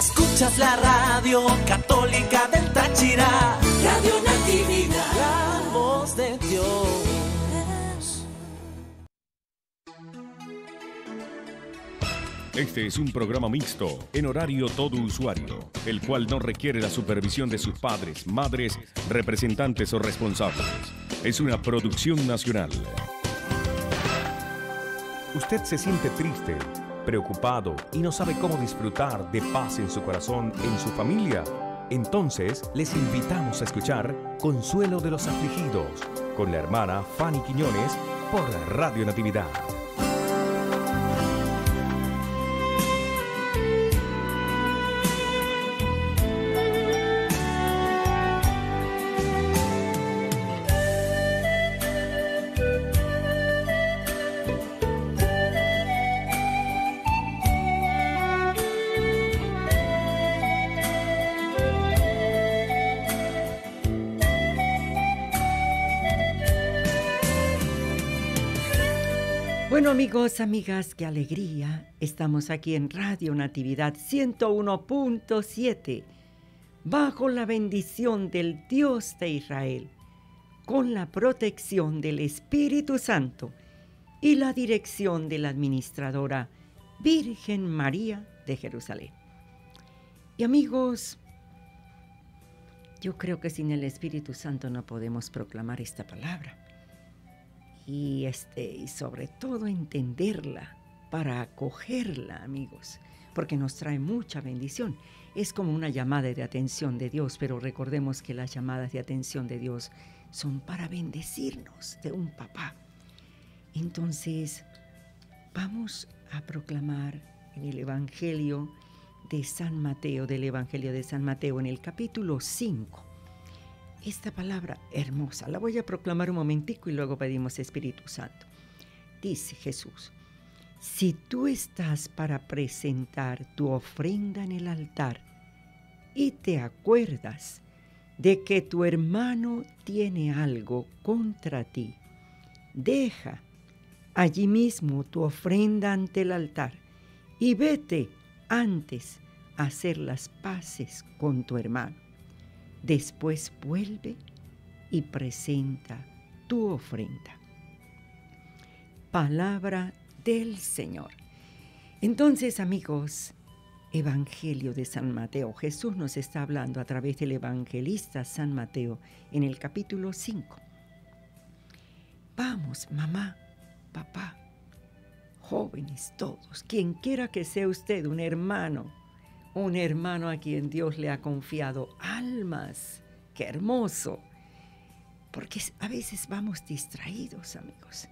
Escuchas la radio católica del Táchira, Radio Natividad, la voz de Dios. Este es un programa mixto, en horario todo usuario, el cual no requiere la supervisión de sus padres, madres, representantes o responsables. Es una producción nacional. Usted se siente triste preocupado y no sabe cómo disfrutar de paz en su corazón, en su familia? Entonces les invitamos a escuchar Consuelo de los Afligidos con la hermana Fanny Quiñones por Radio Natividad. Bueno amigos, amigas, qué alegría. Estamos aquí en Radio Natividad 101.7, bajo la bendición del Dios de Israel, con la protección del Espíritu Santo y la dirección de la administradora Virgen María de Jerusalén. Y amigos, yo creo que sin el Espíritu Santo no podemos proclamar esta palabra y, este, y sobre todo entenderla para acogerla, amigos, porque nos trae mucha bendición. Es como una llamada de atención de Dios, pero recordemos que las llamadas de atención de Dios son para bendecirnos de un papá. Entonces, vamos a proclamar en el Evangelio de San Mateo, del Evangelio de San Mateo, en el capítulo 5, esta palabra hermosa. La voy a proclamar un momentico y luego pedimos Espíritu Santo. Dice Jesús, si tú estás para presentar tu ofrenda en el altar y te acuerdas de que tu hermano tiene algo contra ti, deja allí mismo tu ofrenda ante el altar y vete antes a hacer las paces con tu hermano Después vuelve y presenta tu ofrenda. Palabra del Señor. Entonces, amigos, Evangelio de San Mateo. Jesús nos está hablando a través del evangelista San Mateo en el capítulo 5. Vamos, mamá, papá, jóvenes todos, quien quiera que sea usted, un hermano, un hermano a quien Dios le ha confiado almas. ¡Qué hermoso! Porque a veces vamos distraídos, amigos.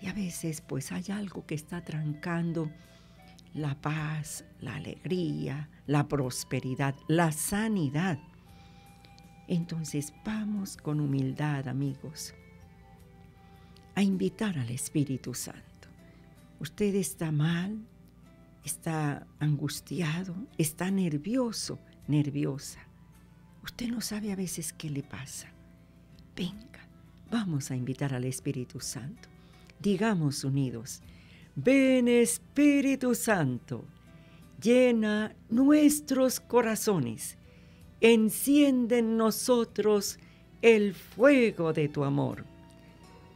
Y a veces pues hay algo que está trancando la paz, la alegría, la prosperidad, la sanidad. Entonces vamos con humildad, amigos, a invitar al Espíritu Santo. Usted está mal, está angustiado, está nervioso, nerviosa. Usted no sabe a veces qué le pasa. Venga, vamos a invitar al Espíritu Santo. Digamos unidos, ven Espíritu Santo, llena nuestros corazones, enciende en nosotros el fuego de tu amor.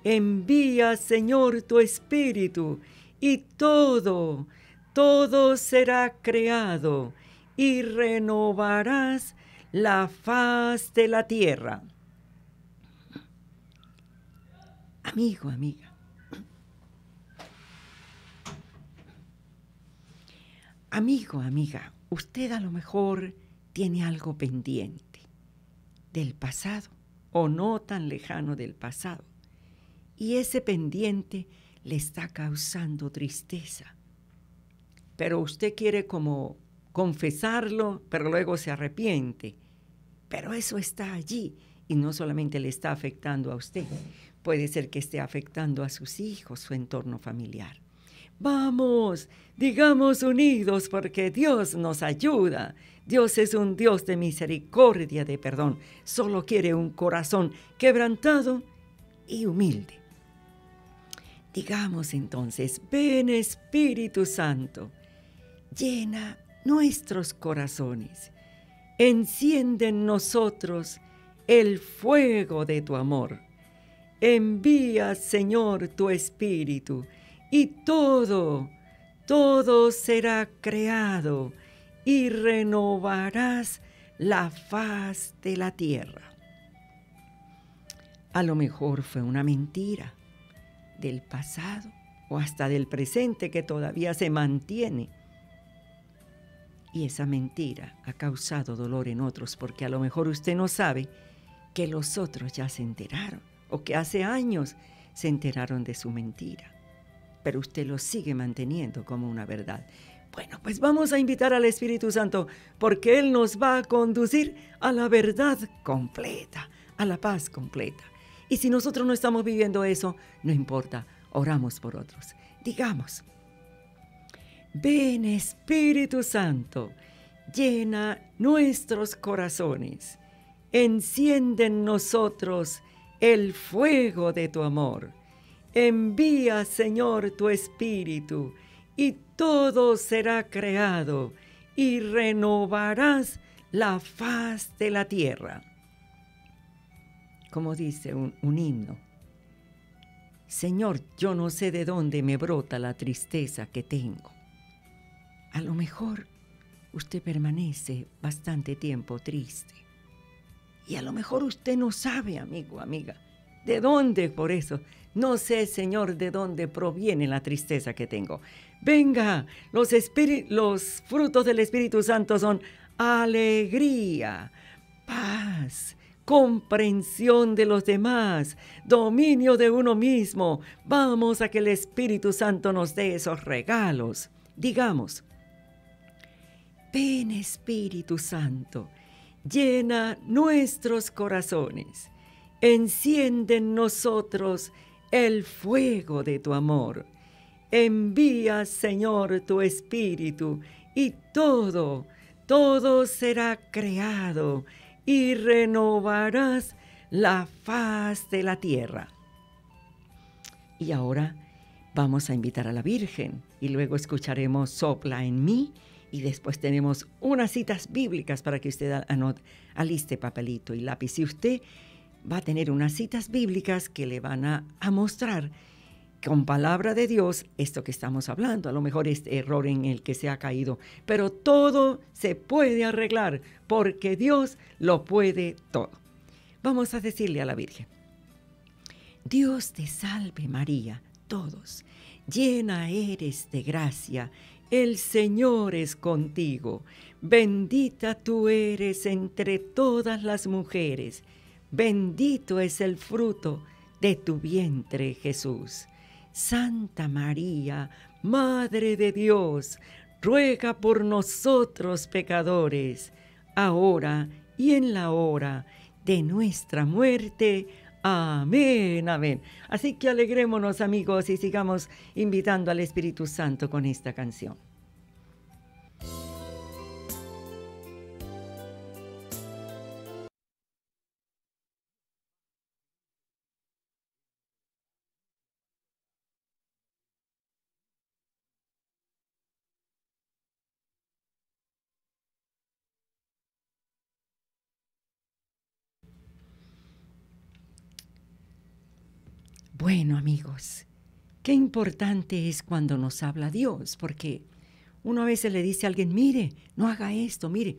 Envía, Señor, tu Espíritu y todo todo será creado y renovarás la faz de la tierra. Amigo, amiga, amigo, amiga, usted a lo mejor tiene algo pendiente del pasado o no tan lejano del pasado. Y ese pendiente le está causando tristeza pero usted quiere como confesarlo, pero luego se arrepiente. Pero eso está allí y no solamente le está afectando a usted, puede ser que esté afectando a sus hijos, su entorno familiar. Vamos, digamos unidos porque Dios nos ayuda. Dios es un Dios de misericordia, de perdón. Solo quiere un corazón quebrantado y humilde. Digamos entonces, ven Espíritu Santo llena nuestros corazones. Enciende en nosotros el fuego de tu amor. Envía, Señor, tu Espíritu, y todo, todo será creado, y renovarás la faz de la tierra. A lo mejor fue una mentira del pasado o hasta del presente que todavía se mantiene y esa mentira ha causado dolor en otros porque a lo mejor usted no sabe que los otros ya se enteraron o que hace años se enteraron de su mentira. Pero usted lo sigue manteniendo como una verdad. Bueno, pues vamos a invitar al Espíritu Santo porque Él nos va a conducir a la verdad completa, a la paz completa. Y si nosotros no estamos viviendo eso, no importa, oramos por otros. Digamos, Ven Espíritu Santo, llena nuestros corazones, enciende en nosotros el fuego de tu amor. Envía, Señor, tu Espíritu, y todo será creado, y renovarás la faz de la tierra. Como dice un, himno, Señor, yo no sé de dónde me brota la tristeza que tengo a lo mejor usted permanece bastante tiempo triste. Y a lo mejor usted no sabe, amigo, amiga, de dónde por eso. No sé, Señor, de dónde proviene la tristeza que tengo. Venga, los, los frutos del Espíritu Santo son alegría, paz, comprensión de los demás, dominio de uno mismo. Vamos a que el Espíritu Santo nos dé esos regalos. Digamos, Ven Espíritu Santo, llena nuestros corazones, enciende en nosotros el fuego de tu amor. Envía, Señor, tu Espíritu, y todo, todo será creado, y renovarás la faz de la tierra. Y ahora vamos a invitar a la Virgen, y luego escucharemos Sopla en mí y después tenemos unas citas bíblicas para que usted anote, aliste papelito y lápiz. Y usted va a tener unas citas bíblicas que le van a, a mostrar con palabra de Dios esto que estamos hablando, a lo mejor este error en el que se ha caído, pero todo se puede arreglar porque Dios lo puede todo. Vamos a decirle a la Virgen, Dios te salve María, todos, llena eres de gracia el Señor es contigo. Bendita tú eres entre todas las mujeres. Bendito es el fruto de tu vientre, Jesús. Santa María, Madre de Dios, ruega por nosotros pecadores, ahora y en la hora de nuestra muerte. Amén, amén. Así que alegrémonos amigos y sigamos invitando al Espíritu Santo con esta canción. Bueno, amigos, qué importante es cuando nos habla Dios, porque uno a veces le dice a alguien, mire, no haga esto, mire,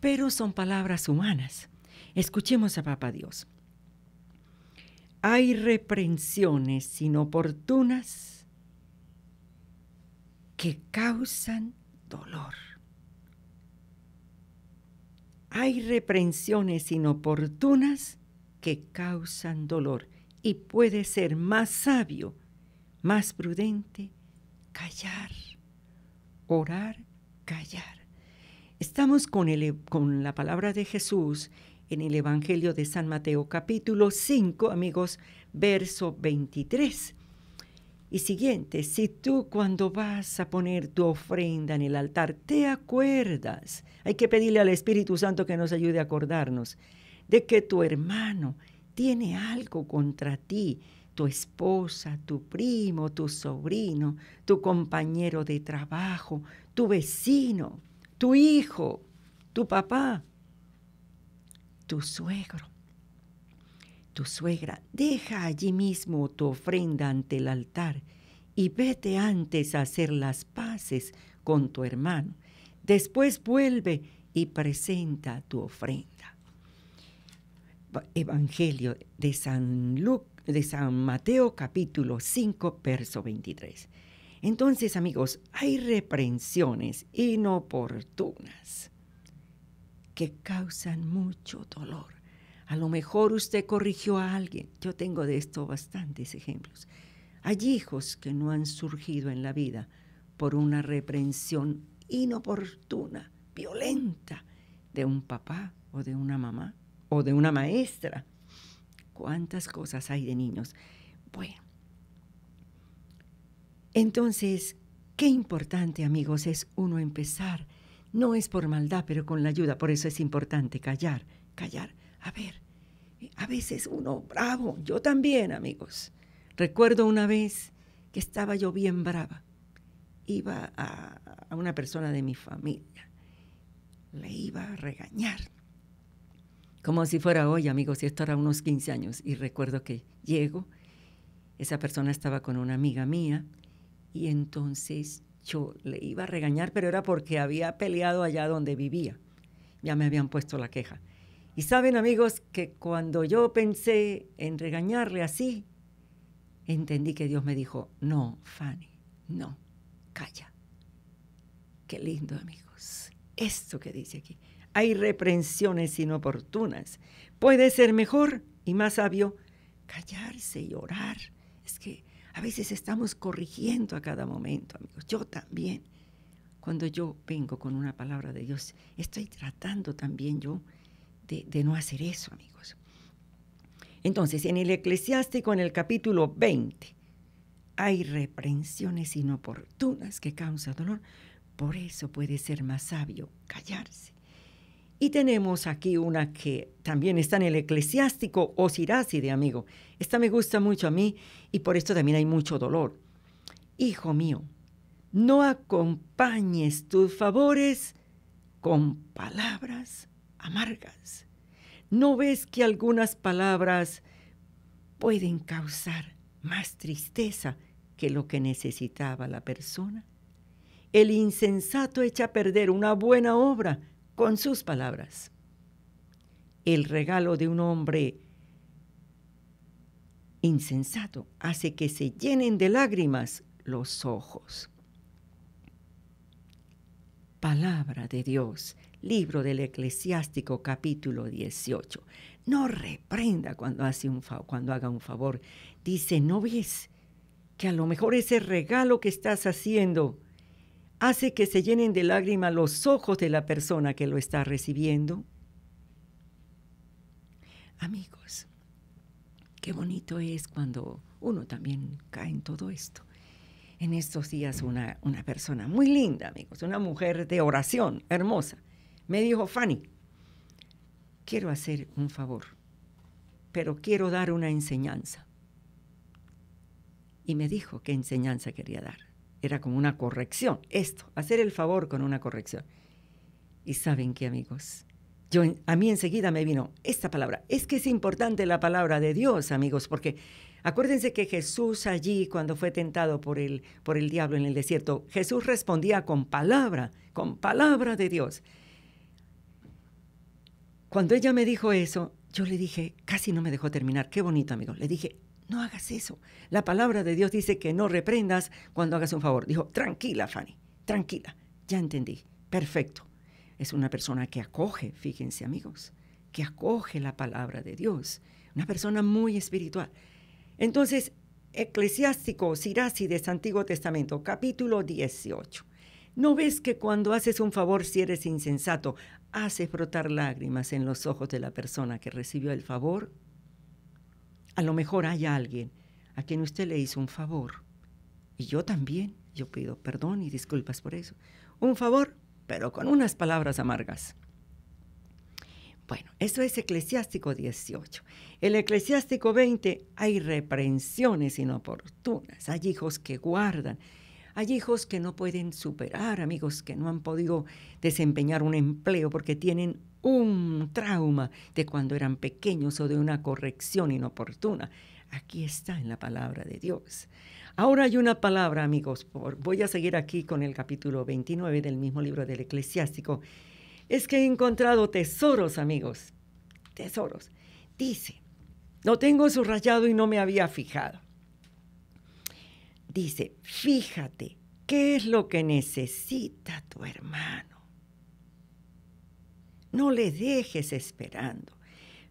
pero son palabras humanas. Escuchemos a Papá Dios. Hay reprensiones inoportunas que causan dolor. Hay reprensiones inoportunas que causan dolor y puede ser más sabio, más prudente, callar, orar, callar. Estamos con, e, con la palabra de Jesús en el Evangelio de San Mateo capítulo 5, amigos, verso 23. Y siguiente, si tú cuando vas a poner tu ofrenda en el altar te acuerdas, hay que pedirle al Espíritu Santo que nos ayude a acordarnos de que tu hermano tiene algo contra ti, tu esposa, tu primo, tu sobrino, tu compañero de trabajo, tu vecino, tu hijo, tu papá, tu suegro, tu suegra, deja allí mismo tu ofrenda ante el altar y vete antes a hacer las paces con tu hermano. Después vuelve y presenta tu ofrenda. Evangelio de San, de San Mateo capítulo 5, verso 23. Entonces, amigos, hay reprensiones inoportunas que causan mucho dolor. A lo mejor usted corrigió a alguien. Yo tengo de esto bastantes ejemplos. Hay hijos que no han surgido en la vida por una reprensión inoportuna, violenta, de un papá o de una mamá o de una maestra. ¿Cuántas cosas hay de niños? Bueno, entonces, qué importante, amigos, es uno empezar. No es por maldad, pero con la ayuda. Por eso es importante callar, callar. A ver, a veces uno bravo, yo también, amigos. Recuerdo una vez que estaba yo bien brava. Iba a, una persona de mi familia. Le iba a regañar como si fuera hoy, amigos, y esto era unos 15 años. Y recuerdo que llego, esa persona estaba con una amiga mía, y entonces yo le iba a regañar, pero era porque había peleado allá donde vivía. Ya me habían puesto la queja. Y saben, amigos, que cuando yo pensé en regañarle así, entendí que Dios me dijo, no, Fanny, no, calla. Qué lindo, amigos. Esto que dice aquí hay reprensiones inoportunas. Puede ser mejor y más sabio callarse y orar. Es que a veces estamos corrigiendo a cada momento, amigos. Yo también. Cuando yo vengo con una palabra de Dios, estoy tratando también yo de, no hacer eso, amigos. Entonces, en el eclesiástico, en el capítulo 20, hay reprensiones inoportunas que causan dolor. Por eso puede ser más sabio callarse y tenemos aquí una que también está en el eclesiástico o de amigo. Esta me gusta mucho a mí y por esto también hay mucho dolor. Hijo mío, no acompañes tus favores con palabras amargas. ¿No ves que algunas palabras pueden causar más tristeza que lo que necesitaba la persona? El insensato echa a perder una buena obra con sus palabras. El regalo de un hombre insensato hace que se llenen de lágrimas los ojos. Palabra de Dios, libro del Eclesiástico capítulo 18. No reprenda cuando, hace un cuando haga un favor. Dice, ¿no ves que a lo mejor ese regalo que estás haciendo hace que se llenen de lágrimas los ojos de la persona que lo está recibiendo. Amigos, qué bonito es cuando uno también cae en todo esto. En estos días una, una persona muy linda, amigos, una mujer de oración, hermosa, me dijo, Fanny, quiero hacer un favor, pero quiero dar una enseñanza. Y me dijo qué enseñanza quería dar era como una corrección, esto, hacer el favor con una corrección. Y saben qué, amigos, yo a mí enseguida me vino esta palabra. Es que es importante la palabra de Dios, amigos, porque acuérdense que Jesús allí cuando fue tentado por el por el diablo en el desierto, Jesús respondía con palabra, con palabra de Dios. Cuando ella me dijo eso, yo le dije, casi no me dejó terminar, qué bonito, amigos. Le dije, no hagas eso. La palabra de Dios dice que no reprendas cuando hagas un favor. Dijo, tranquila, Fanny, tranquila, ya entendí, perfecto. Es una persona que acoge, fíjense amigos, que acoge la palabra de Dios, una persona muy espiritual. Entonces, Eclesiástico, Sirásides, Antiguo Testamento, capítulo 18. ¿No ves que cuando haces un favor, si eres insensato, haces brotar lágrimas en los ojos de la persona que recibió el favor? A lo mejor hay alguien a quien usted le hizo un favor. Y yo también. Yo pido perdón y disculpas por eso. Un favor, pero con unas palabras amargas. Bueno, eso es eclesiástico 18. El eclesiástico 20 hay reprensiones inoportunas, hay hijos que guardan, hay hijos que no pueden superar, amigos que no han podido desempeñar un empleo porque tienen un trauma de cuando eran pequeños o de una corrección inoportuna. Aquí está en la palabra de Dios. Ahora hay una palabra, amigos. voy a seguir aquí con el capítulo 29 del mismo libro del eclesiástico. Es que he encontrado tesoros, amigos. Tesoros. Dice, no tengo subrayado y no me había fijado. Dice, fíjate, ¿qué es lo que necesita tu hermano? No le dejes esperando.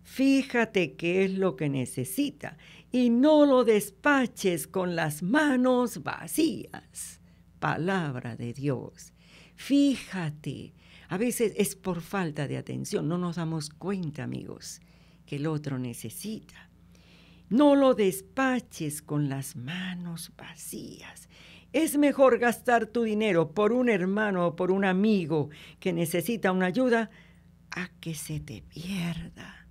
Fíjate qué es lo que necesita y no lo despaches con las manos vacías. Palabra de Dios. Fíjate. A veces es por falta de atención, no nos damos cuenta, amigos, que el otro necesita. No lo despaches con las manos vacías. Es mejor gastar tu dinero por un hermano o por un amigo que necesita una ayuda a que se te pierda.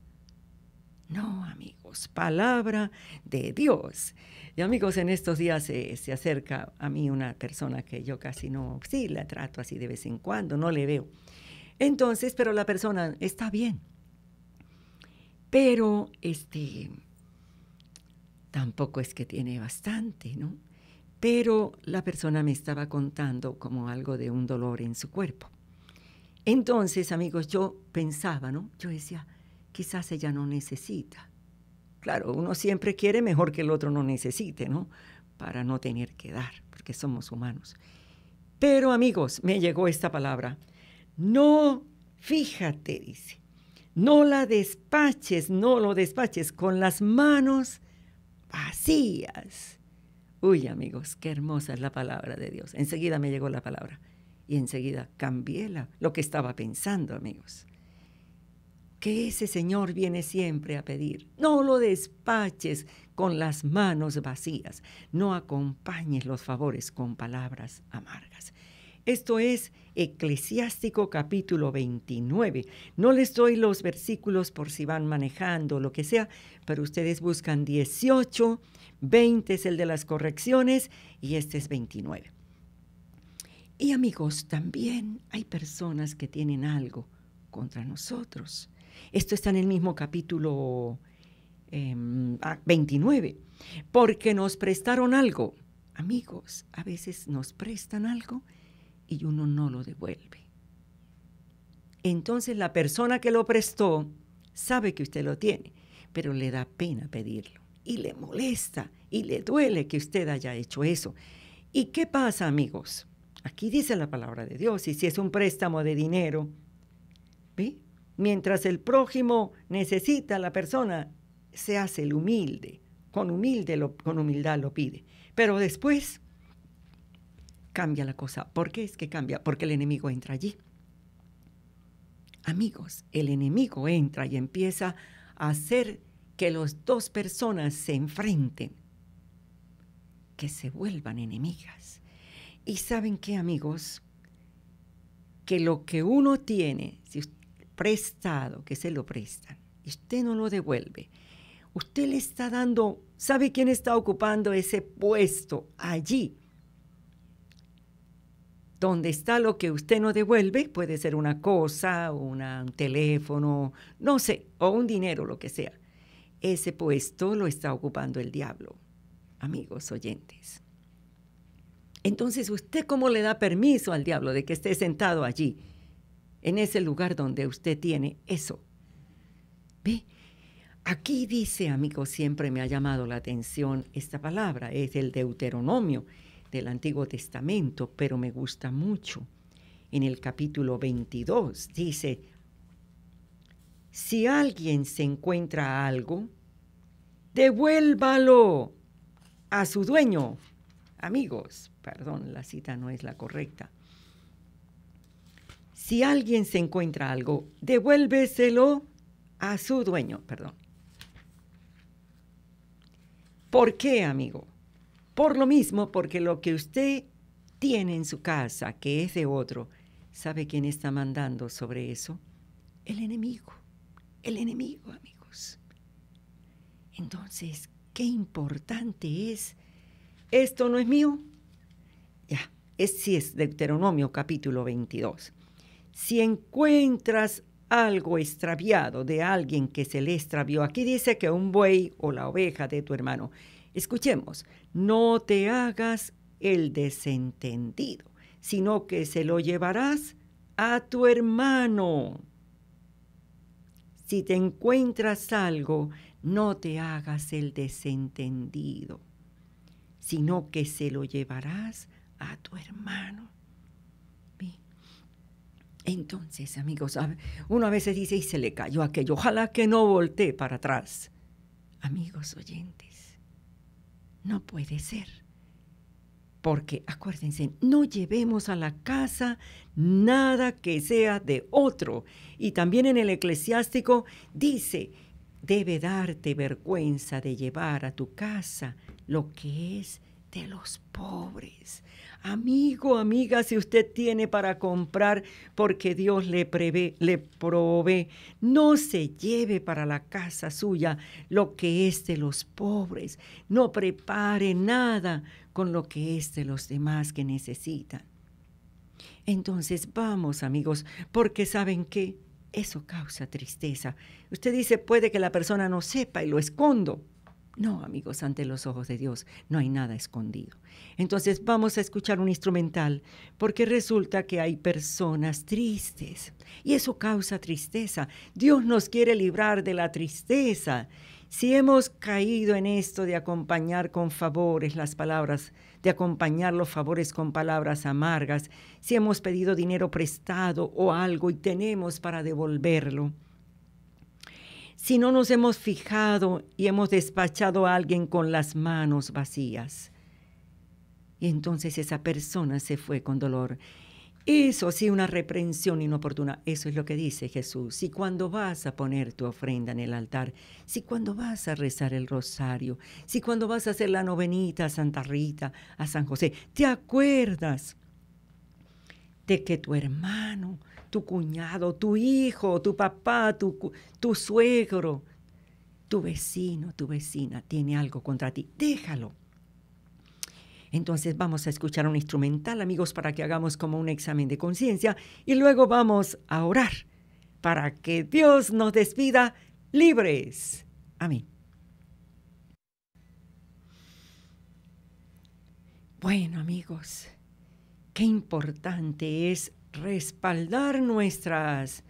No, amigos, palabra de Dios. Y amigos, en estos días eh, se, acerca a mí una persona que yo casi no, sí, la trato así de vez en cuando, no le veo. Entonces, pero la persona está bien. Pero, este, tampoco es que tiene bastante, ¿no? Pero la persona me estaba contando como algo de un dolor en su cuerpo. Entonces, amigos, yo pensaba, ¿no? Yo decía, quizás ella no necesita. Claro, uno siempre quiere mejor que el otro no necesite, ¿no? Para no tener que dar, porque somos humanos. Pero, amigos, me llegó esta palabra. No, fíjate, dice, no la despaches, no lo despaches con las manos vacías. Uy, amigos, qué hermosa es la palabra de Dios. Enseguida me llegó la palabra y enseguida cambié lo que estaba pensando, amigos. Que ese Señor viene siempre a pedir. No lo despaches con las manos vacías. No acompañes los favores con palabras amargas. Esto es Eclesiástico capítulo 29. No les doy los versículos por si van manejando lo que sea, pero ustedes buscan 18, 20 es el de las correcciones y este es 29. Y amigos, también hay personas que tienen algo contra nosotros. Esto está en el mismo capítulo 29. Em, ah, Porque nos prestaron algo. Amigos, a veces nos prestan algo y uno no lo devuelve. Entonces la persona que lo prestó sabe que usted lo tiene, pero le da pena pedirlo y le molesta y le duele que usted haya hecho eso. ¿Y qué pasa, amigos? Aquí dice la palabra de Dios, y si es un préstamo de dinero, mientras el prójimo necesita a la persona, se hace el humilde, con, humilde con humildad lo pide. Pero después cambia la cosa. ¿Por qué es que cambia? Porque el enemigo entra allí. Amigos, el enemigo entra y empieza a hacer que las dos personas se enfrenten, que se vuelvan enemigas. Y saben qué, amigos, que lo que uno tiene prestado, que se lo prestan, y usted no lo devuelve, usted le está dando, ¿sabe quién está ocupando ese puesto allí? Donde está lo que usted no devuelve, puede ser una cosa, un teléfono, no sé, o un dinero, lo que sea. Ese puesto lo está ocupando el diablo, amigos oyentes. Entonces, ¿usted cómo le da permiso al diablo de que esté sentado allí, en ese lugar donde usted tiene eso? ¿Ve? Aquí dice, amigo, siempre me ha llamado la atención esta palabra, es el Deuteronomio del Antiguo Testamento, pero me gusta mucho. En el capítulo 22 dice, si alguien se encuentra algo, devuélvalo a su dueño, amigos, perdón, la cita no es la correcta. Si alguien se encuentra algo, devuélveselo a su dueño, perdón. ¿Por qué, amigo? Por lo mismo, porque lo que usted tiene en su casa, que es de otro, ¿sabe quién está mandando sobre eso? El enemigo, el enemigo, amigos. Entonces, qué importante es, esto no es mío, ya, es, sí es Deuteronomio capítulo 22. Si encuentras algo extraviado de alguien que se le extravió, aquí dice que un buey o la oveja de tu hermano, escuchemos, no te hagas el desentendido, sino que se lo llevarás a tu hermano. Si te encuentras algo, no te hagas el desentendido, sino que se lo llevarás a tu hermano. Entonces, amigos, uno a veces dice, y se le cayó aquello, ojalá que no voltee para atrás. Amigos oyentes, no puede ser. Porque acuérdense, no llevemos a la casa nada que sea de otro. Y también en el eclesiástico dice, debe darte vergüenza de llevar a tu casa lo que es de los pobres. Amigo, amiga, si usted tiene para comprar porque Dios le, prevé, le provee, no se lleve para la casa suya lo que es de los pobres. No prepare nada con lo que es de los demás que necesitan. Entonces vamos, amigos, porque saben que eso causa tristeza. Usted dice, puede que la persona no sepa y lo escondo. No, amigos, ante los ojos de Dios no hay nada escondido. Entonces vamos a escuchar un instrumental porque resulta que hay personas tristes y eso causa tristeza. Dios nos quiere librar de la tristeza. Si hemos caído en esto de acompañar con favores las palabras, de acompañar los favores con palabras amargas, si hemos pedido dinero prestado o algo y tenemos para devolverlo, si no nos hemos fijado y hemos despachado a alguien con las manos vacías. Y entonces esa persona se fue con dolor. Eso sí, una reprensión inoportuna. Eso es lo que dice Jesús. Si cuando vas a poner tu ofrenda en el altar, si cuando vas a rezar el rosario, si cuando vas a hacer la novenita a Santa Rita, a San José, te acuerdas de que tu hermano tu cuñado, tu hijo, tu papá, tu, tu suegro, tu vecino, tu vecina tiene algo contra ti. Déjalo. Entonces vamos a escuchar un instrumental, amigos, para que hagamos como un examen de conciencia y luego vamos a orar para que Dios nos despida libres. Amén. Bueno, amigos, qué importante es respaldar nuestras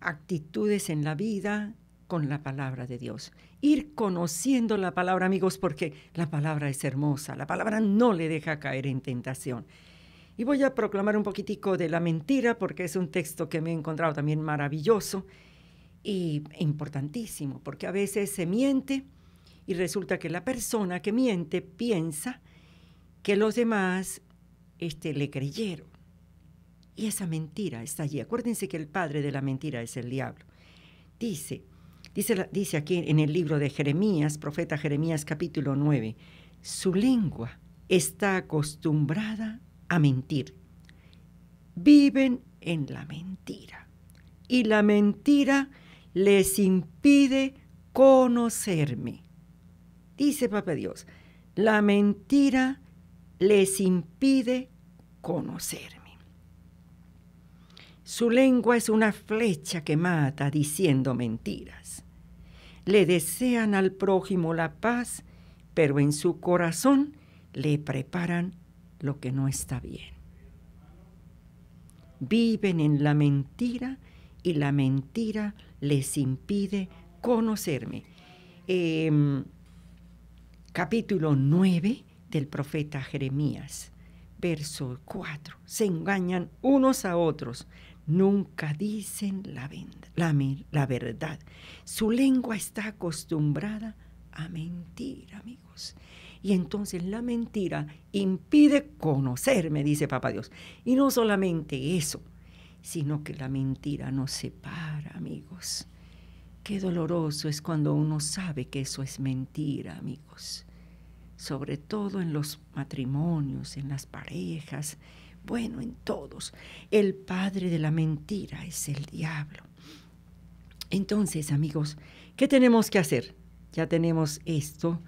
actitudes en la vida con la palabra de Dios. Ir conociendo la palabra, amigos, porque la palabra es hermosa, la palabra no le deja caer en tentación. Y voy a proclamar un poquitico de la mentira, porque es un texto que me he encontrado también maravilloso y importantísimo, porque a veces se miente y resulta que la persona que miente piensa que los demás este, le creyeron y esa mentira está allí. Acuérdense que el padre de la mentira es el diablo. Dice, dice, dice aquí en el libro de Jeremías, profeta Jeremías capítulo 9, su lengua está acostumbrada a mentir. Viven en la mentira. Y la mentira les impide conocerme. Dice Papa Dios, la mentira les impide conocerme. Su lengua es una flecha que mata diciendo mentiras. Le desean al prójimo la paz, pero en su corazón le preparan lo que no está bien. Viven en la mentira y la mentira les impide conocerme. Em, capítulo 9 del profeta Jeremías, verso 4. Se engañan unos a otros nunca dicen la, verdad. Su lengua está acostumbrada a mentir, amigos. Y entonces la mentira impide conocerme, dice Papá Dios. Y no solamente eso, sino que la mentira nos separa, amigos. Qué doloroso es cuando uno sabe que eso es mentira, amigos. Sobre todo en los matrimonios, en las parejas, bueno en todos. El padre de la mentira es el diablo. Entonces, amigos, ¿qué tenemos que hacer? Ya tenemos esto.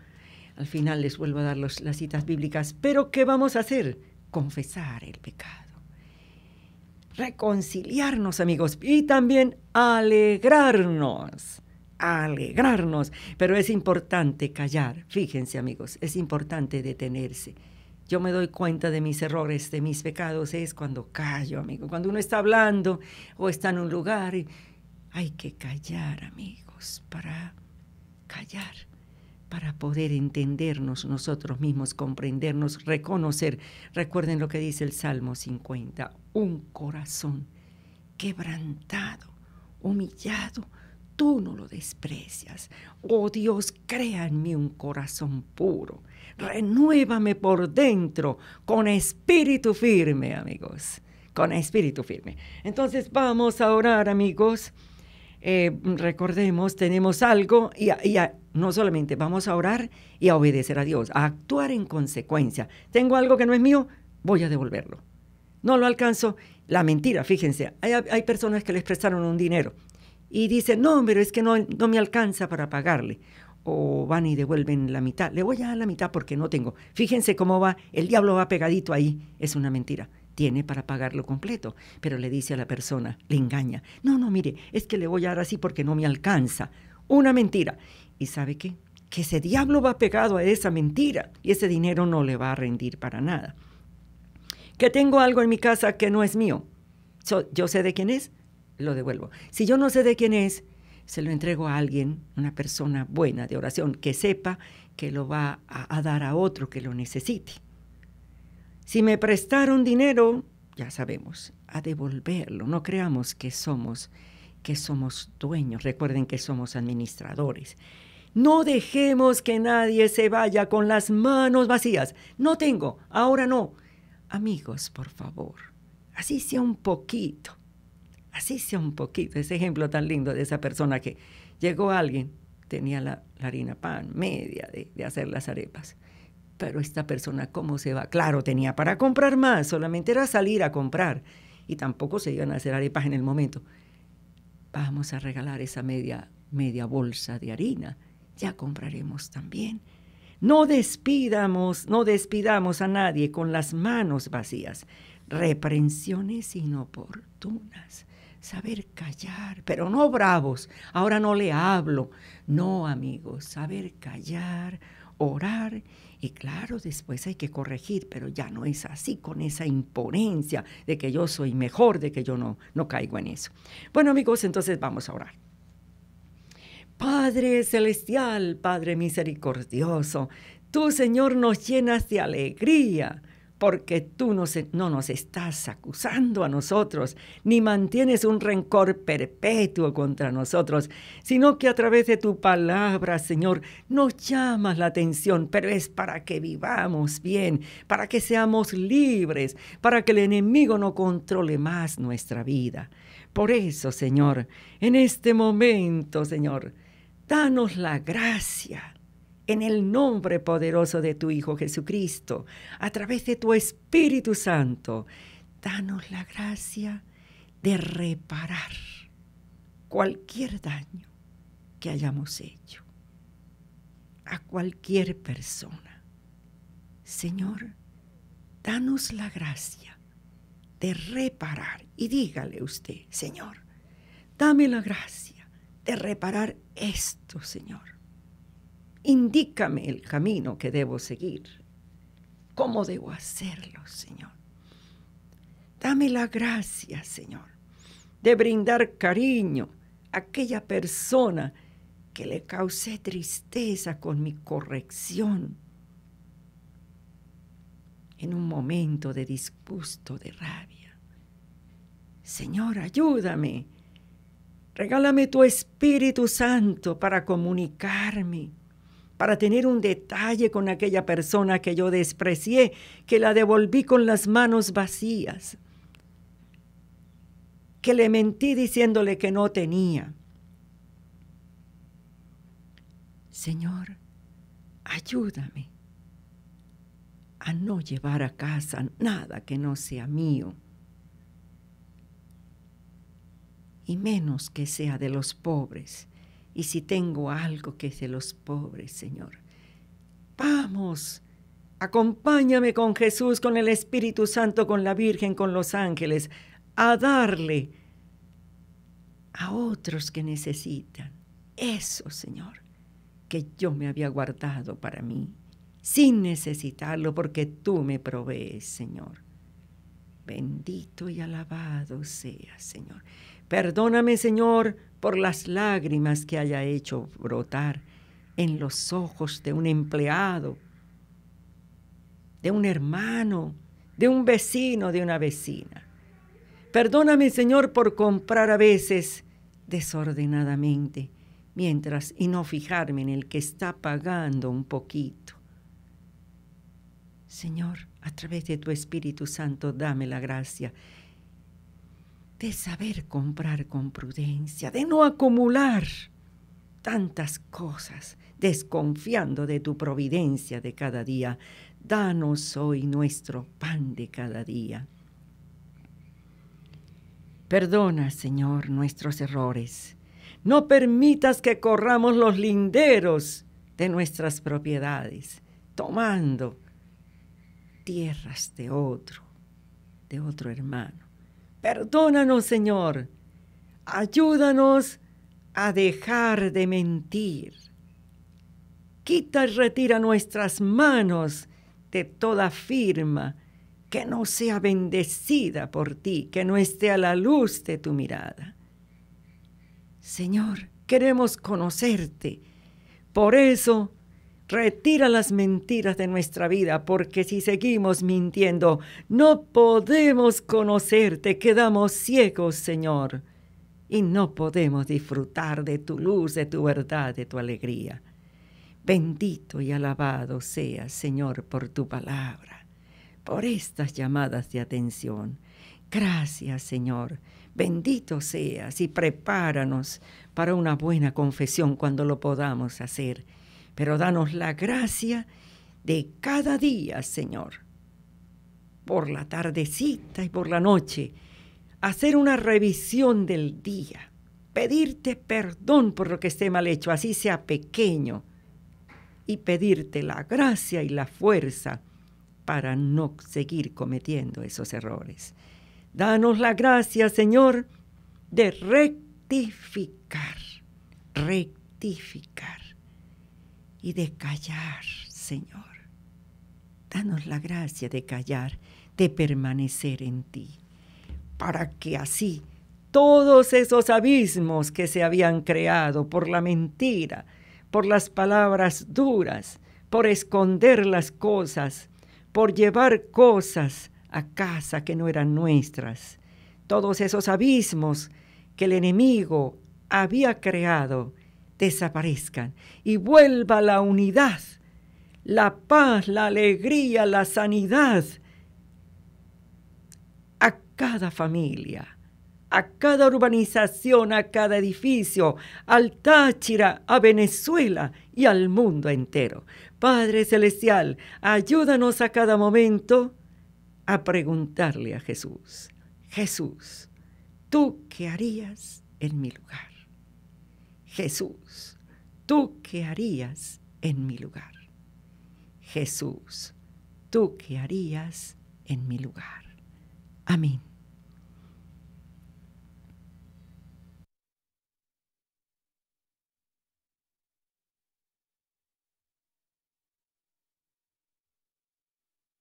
Al final les vuelvo a dar las citas bíblicas. Pero ¿qué vamos a hacer? Confesar el pecado. Reconciliarnos, amigos. Y también alegrarnos. Alegrarnos. Pero es importante callar. Fíjense, amigos, es importante detenerse yo me doy cuenta de mis errores, de mis pecados, es cuando callo, amigo. Cuando uno está hablando o está en un lugar, hay que callar, amigos, para callar, para poder entendernos nosotros mismos, comprendernos, reconocer. Recuerden lo que dice el Salmo 50, un corazón quebrantado, humillado. Tú no lo desprecias. Oh Dios, crea en mí un corazón puro Renuévame por dentro con espíritu firme, amigos. Con espíritu firme. Entonces vamos a orar, amigos. Eh, recordemos, tenemos algo y, no solamente vamos a orar y a obedecer a Dios, a actuar en consecuencia. Tengo algo que no es mío, voy a devolverlo. No lo alcanzo. La mentira, fíjense, hay, personas que les prestaron un dinero y dicen, no, pero es que no, no me alcanza para pagarle o van y devuelven la mitad. Le voy a dar la mitad porque no tengo. Fíjense cómo va, el diablo va pegadito ahí. Es una mentira. Tiene para pagarlo completo, pero le dice a la persona, le engaña. No, no, mire, es que le voy a dar así porque no me alcanza. Una mentira. ¿Y sabe qué? Que ese diablo va pegado a esa mentira y ese dinero no le va a rendir para nada. Que tengo algo en mi casa que no es mío. yo sé de quién es, lo devuelvo. Si yo no sé de quién es, se lo entrego a alguien, una persona buena de oración, que sepa que lo va a, a dar a otro que lo necesite. Si me prestaron dinero, ya sabemos, a devolverlo. No creamos que somos que somos dueños, recuerden que somos administradores. No dejemos que nadie se vaya con las manos vacías. No tengo, ahora no. Amigos, por favor, así sea un poquito así sea un poquito, ese ejemplo tan lindo de esa persona que llegó alguien, tenía la, harina pan media de, hacer las arepas pero esta persona, ¿cómo se va? Claro, tenía para comprar más, solamente era salir a comprar y tampoco se iban a hacer arepas en el momento. Vamos a regalar esa media, media bolsa de harina, ya compraremos también. No despidamos, no despidamos a nadie con las manos vacías. Reprensiones inoportunas saber callar, pero no bravos, ahora no le hablo. No, amigos, saber callar, orar y claro, después hay que corregir, pero ya no es así con esa imponencia de que yo soy mejor, de que yo no, no caigo en eso. Bueno, amigos, entonces vamos a orar. Padre celestial, Padre misericordioso, tú, Señor, nos llenas de alegría porque tú no, nos estás acusando a nosotros, ni mantienes un rencor perpetuo contra nosotros, sino que a través de tu palabra, Señor, nos llamas la atención, pero es para que vivamos bien, para que seamos libres, para que el enemigo no controle más nuestra vida. Por eso, Señor, en este momento, Señor, danos la gracia en el nombre poderoso de tu Hijo Jesucristo, a través de tu Espíritu Santo, danos la gracia de reparar cualquier daño que hayamos hecho a cualquier persona. Señor, danos la gracia de reparar. Y dígale usted, Señor, dame la gracia de reparar esto, Señor Indícame el camino que debo seguir. ¿Cómo debo hacerlo, Señor? Dame la gracia, Señor, de brindar cariño a aquella persona que le causé tristeza con mi corrección en un momento de disgusto, de rabia. Señor, ayúdame. Regálame tu Espíritu Santo para comunicarme para tener un detalle con aquella persona que yo desprecié, que la devolví con las manos vacías, que le mentí diciéndole que no tenía. Señor, ayúdame a no llevar a casa nada que no sea mío, y menos que sea de los pobres. Y si tengo algo que es de los pobres, Señor, vamos, acompáñame con Jesús, con el Espíritu Santo, con la Virgen, con los ángeles, a darle a otros que necesitan. Eso, Señor, que yo me había guardado para mí, sin necesitarlo, porque tú me provees, Señor. Bendito y alabado sea, Señor. Perdóname, Señor, por las lágrimas que haya hecho brotar en los ojos de un empleado, de un hermano, de un vecino, de una vecina. Perdóname, Señor, por comprar a veces desordenadamente, mientras y no fijarme en el que está pagando un poquito. Señor, a través de tu Espíritu Santo, dame la gracia de saber comprar con prudencia, de no acumular tantas cosas, desconfiando de tu providencia de cada día. Danos hoy nuestro pan de cada día. Perdona, Señor, nuestros errores. No permitas que corramos los linderos de nuestras propiedades, tomando, tierras de otro, de otro hermano. Perdónanos, Señor. Ayúdanos a dejar de mentir. Quita y retira nuestras manos de toda firma que no sea bendecida por ti, que no esté a la luz de tu mirada. Señor, queremos conocerte. Por eso Retira las mentiras de nuestra vida, porque si seguimos mintiendo, no podemos conocerte, quedamos ciegos, Señor, y no podemos disfrutar de tu luz, de tu verdad, de tu alegría. Bendito y alabado seas, Señor, por tu palabra, por estas llamadas de atención. Gracias, Señor. Bendito seas y prepáranos para una buena confesión cuando lo podamos hacer pero danos la gracia de cada día, Señor, por la tardecita y por la noche, hacer una revisión del día, pedirte perdón por lo que esté mal hecho, así sea pequeño, y pedirte la gracia y la fuerza para no seguir cometiendo esos errores. Danos la gracia, Señor, de rectificar, rectificar y de callar, Señor. Danos la gracia de callar, de permanecer en ti, para que así todos esos abismos que se habían creado por la mentira, por las palabras duras, por esconder las cosas, por llevar cosas a casa que no eran nuestras, todos esos abismos que el enemigo había creado desaparezcan y vuelva la unidad, la paz, la alegría, la sanidad a cada familia, a cada urbanización, a cada edificio, al Táchira, a Venezuela y al mundo entero. Padre Celestial, ayúdanos a cada momento a preguntarle a Jesús, Jesús, ¿tú qué harías en mi lugar? Jesús, ¿tú qué harías en mi lugar? Jesús, ¿tú qué harías en mi lugar? Amén.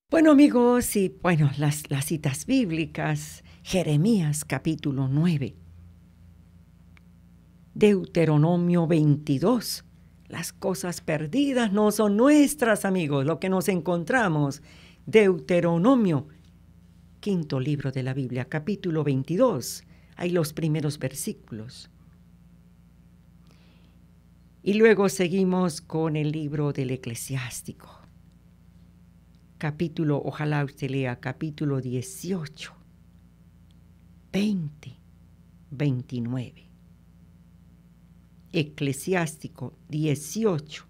Bueno amigos, y bueno, las, citas bíblicas, Jeremías capítulo 9 Deuteronomio 22. Las cosas perdidas no son nuestras, amigos, lo que nos encontramos. Deuteronomio, quinto libro de la Biblia, capítulo 22. Hay los primeros versículos. Y luego seguimos con el libro del eclesiástico. Capítulo, ojalá usted lea, capítulo 18, 20, 29. Eclesiástico 18,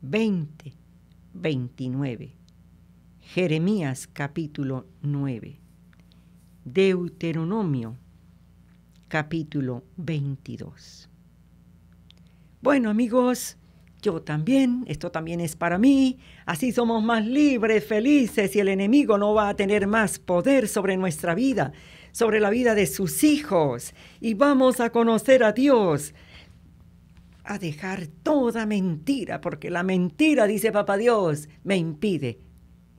20, 29. Jeremías capítulo 9. Deuteronomio capítulo 22. Bueno amigos, yo también, esto también es para mí, así somos más libres, felices y el enemigo no va a tener más poder sobre nuestra vida, sobre la vida de sus hijos y vamos a conocer a Dios a dejar toda mentira, porque la mentira, dice Papá Dios, me impide,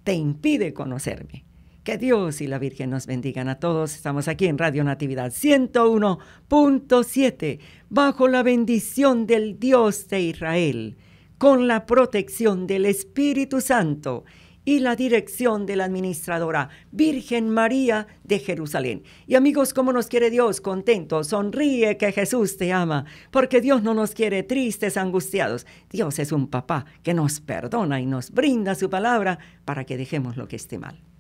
te impide conocerme. Que Dios y la Virgen nos bendigan a todos. Estamos aquí en Radio Natividad 101.7, bajo la bendición del Dios de Israel, con la protección del Espíritu Santo y la dirección de la administradora Virgen María de Jerusalén. Y amigos, ¿cómo nos quiere Dios? Contento, sonríe que Jesús te ama, porque Dios no nos quiere tristes, angustiados. Dios es un papá que nos perdona y nos brinda su palabra para que dejemos lo que esté mal.